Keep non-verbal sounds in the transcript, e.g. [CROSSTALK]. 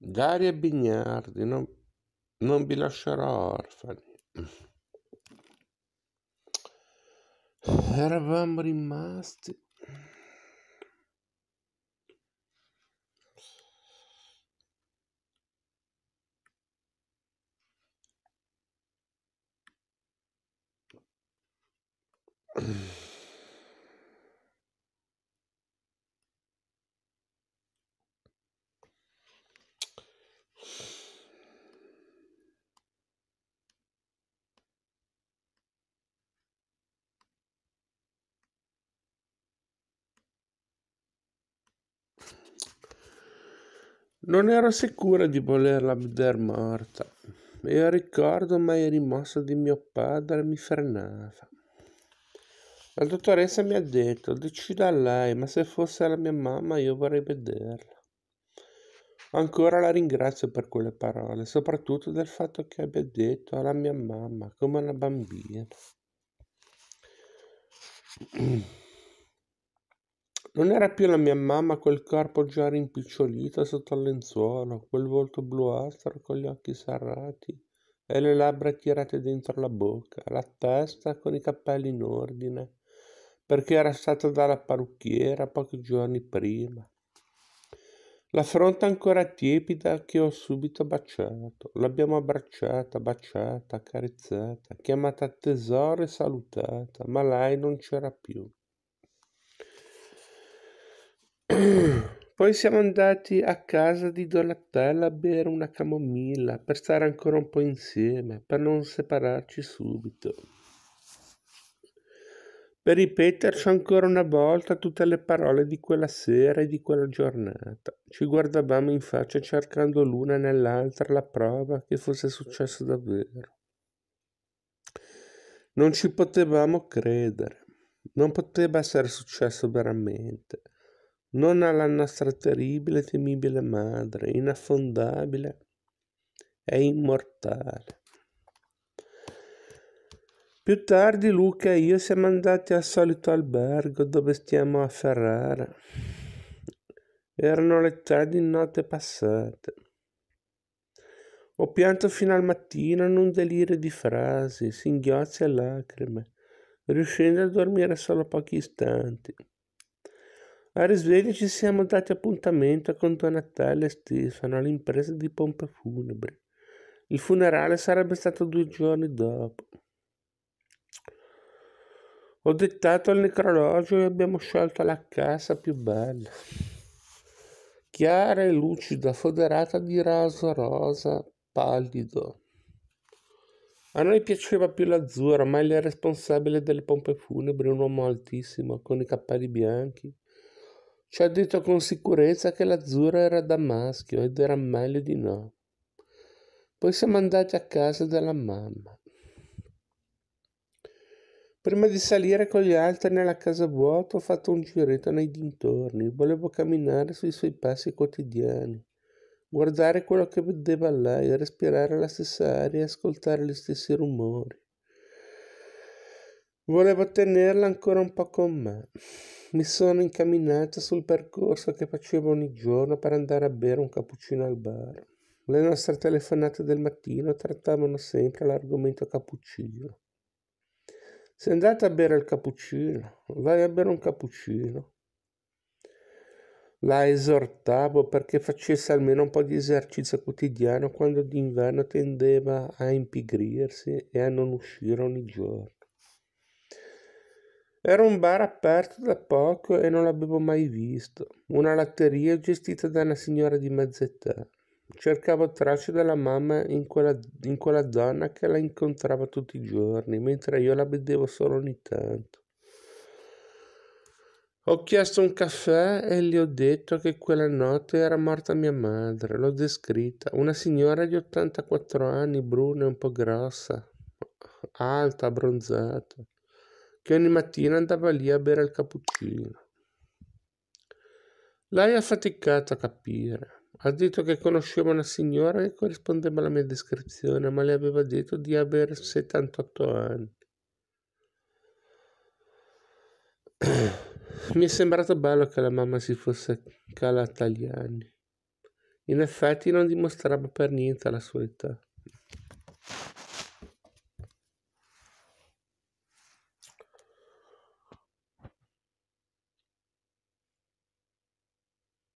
Daria Bignardi, non, non vi lascerò orfani. Eravamo rimasti mm [CLEARS THROAT] Non ero sicura di volerla vedere morta, e il ricordo mai rimosso di mio padre mi frenava. La dottoressa mi ha detto, decida lei, ma se fosse la mia mamma io vorrei vederla. Ancora la ringrazio per quelle parole, soprattutto del fatto che abbia detto alla mia mamma come una bambina. [CLEARS THROAT] non era più la mia mamma quel corpo già rimpicciolito sotto al lenzuolo quel volto bluastro con gli occhi serrati e le labbra tirate dentro la bocca la testa con i capelli in ordine perché era stata dalla parrucchiera pochi giorni prima la fronte ancora tiepida che ho subito baciato. L'abbiamo abbracciata, baciata, accarezzata, chiamata tesoro e salutata, ma lei non c'era più. [CLEARS THROAT] Poi siamo andati a casa di Donatella a bere una camomilla per stare ancora un po' insieme, per non separarci subito. Per ripeterci ancora una volta tutte le parole di quella sera e di quella giornata. Ci guardavamo in faccia cercando l'una nell'altra la prova che fosse successo davvero. Non ci potevamo credere, non poteva essere successo veramente non alla nostra terribile e temibile madre, inaffondabile e immortale. Più tardi Luca e io siamo andati al solito albergo dove stiamo a Ferrara. Erano le tre di notte passate. Ho pianto fino al mattino in un delirio di frasi, singhiozzi e lacrime, riuscendo a dormire solo pochi istanti. A risveglio ci siamo dati appuntamento con Donatella e Stefano all'impresa di pompe funebri. Il funerale sarebbe stato due giorni dopo. Ho dettato il necrologio e abbiamo scelto la casa più bella. Chiara e lucida, foderata di raso rosa pallido. A noi piaceva più l'azzurro, ma il responsabile delle pompe funebri, un uomo altissimo, con i cappelli bianchi, ci ha detto con sicurezza che l'azzurro era Damaschio ed era meglio di no. Poi siamo andati a casa della mamma. Prima di salire con gli altri nella casa vuota ho fatto un giretto nei dintorni. Volevo camminare sui suoi passi quotidiani, guardare quello che vedeva lei, respirare la stessa aria e ascoltare gli stessi rumori. Volevo tenerla ancora un po' con me. Mi sono incamminata sul percorso che facevo ogni giorno per andare a bere un cappuccino al bar. Le nostre telefonate del mattino trattavano sempre l'argomento cappuccino. Se andate a bere il cappuccino, vai a bere un cappuccino. La esortavo perché facesse almeno un po' di esercizio quotidiano quando d'inverno tendeva a impigrirsi e a non uscire ogni giorno. Era un bar aperto da poco e non l'avevo mai visto. Una latteria gestita da una signora di mezz'età. Cercavo tracce della mamma in quella, in quella donna che la incontrava tutti i giorni, mentre io la vedevo solo ogni tanto. Ho chiesto un caffè e gli ho detto che quella notte era morta mia madre. L'ho descritta, una signora di 84 anni, bruna e un po' grossa, alta, abbronzata che ogni mattina andava lì a bere il cappuccino. Lei ha faticato a capire. Ha detto che conosceva una signora che corrispondeva alla mia descrizione, ma le aveva detto di avere 78 anni. [CLEARS THROAT] Mi è sembrato bello che la mamma si fosse calata agli anni. In effetti non dimostrava per niente la sua età.